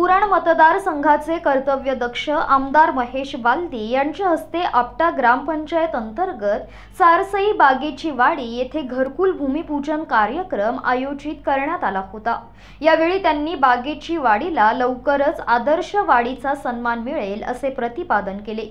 उरण मतदारसंघाचे कर्तव्यदक्ष आमदार महेश बालदी यांच्या हस्ते आपटा ग्रामपंचायत अंतर्गत सारसई बागेची वाडी येथे घरकुल भूमिपूजन कार्यक्रम आयोजित करण्यात आला होता यावेळी त्यांनी बागेची वाडीला लवकरच आदर्श वाडीचा सन्मान मिळेल असे प्रतिपादन केले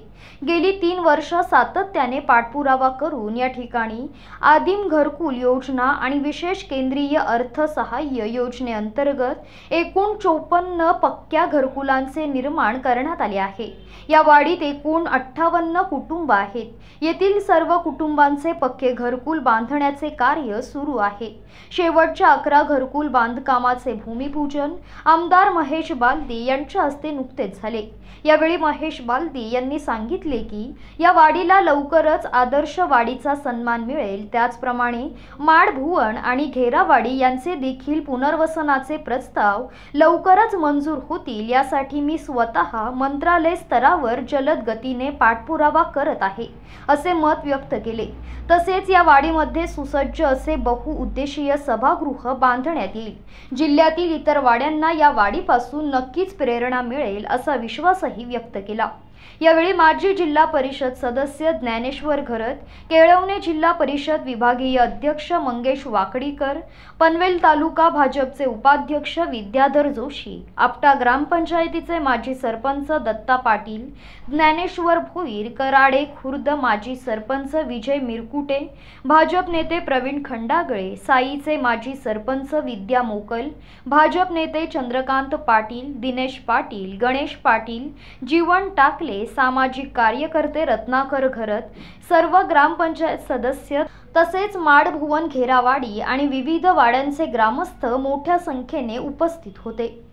गेली तीन वर्ष सातत्याने पाठपुरावा करून या ठिकाणी आदिम घरकुल योजना आणि विशेष केंद्रीय अर्थसहाय्य योजनेअंतर्गत एकूण चोपन्न पक्क्या घरकुलांचे निर्माण करण्यात आले आहे या वाडीत एकूण अठ्ठावन्न कुटुंब आहेत येथील सर्व कुटुंबांचे पक्के घरकुल बांधण्याचे कार्य सुरू आहे शेवटच्या अकरा घरकुल बांधकामाचे भूमिपूजन आमदार महेश बालदी यांच्या हस्ते नुकतेच झाले यावेळी महेश बालदी यांनी सांगितले की या वाडीला लवकरच आदर्श वाडीचा सन्मान मिळेल त्याचप्रमाणे माड भुवन आणि घेरावाडी यांचे देखील पुनर्वसनाचे प्रस्ताव लवकरच मंजूर होतील यासाठी मी स्वतः मंत्रालय स्तरावर जलद गतीने पाठपुरावा करत आहे असे मत व्यक्त केले तसेच या वाडीमध्ये सुसज्ज असे बहुउद्देशीय सभागृह बांधण्यात येईल जिल्ह्यातील इतर वाड्यांना या वाडीपासून नक्कीच प्रेरणा मिळेल असा विश्वासही व्यक्त केला यावेळी माजी जिल्हा परिषद सदस्य ज्ञानेश्वर घरत केळवणे जिल्हा परिषद विभागीय अध्यक्ष मंगेश वाकडीकर पनवेल तालुका भाजपचे उपाध्यक्ष विद्याधर जोशी आपटा ग्रामपंचायतीचे माजी सरपंच दत्ता पाटील ज्ञानेश्वर भोईर कराडे खुर्द माजी सरपंच विजय मिरकुटे भाजप नेते प्रवीण खंडागळे साईचे माजी सरपंच विद्या मोकल भाजप नेते चंद्रकांत पाटील दिनेश पाटील गणेश पाटील जीवन टाकले सामाजिक कार्यकर्ते रत्नाकर घरत सर्व ग्रामपंचायत सदस्य तसेच माडभुवन घेरावाडी आणि विविध वाड्यांचे ग्रामस्थ मोठ्या संख्येने उपस्थित होते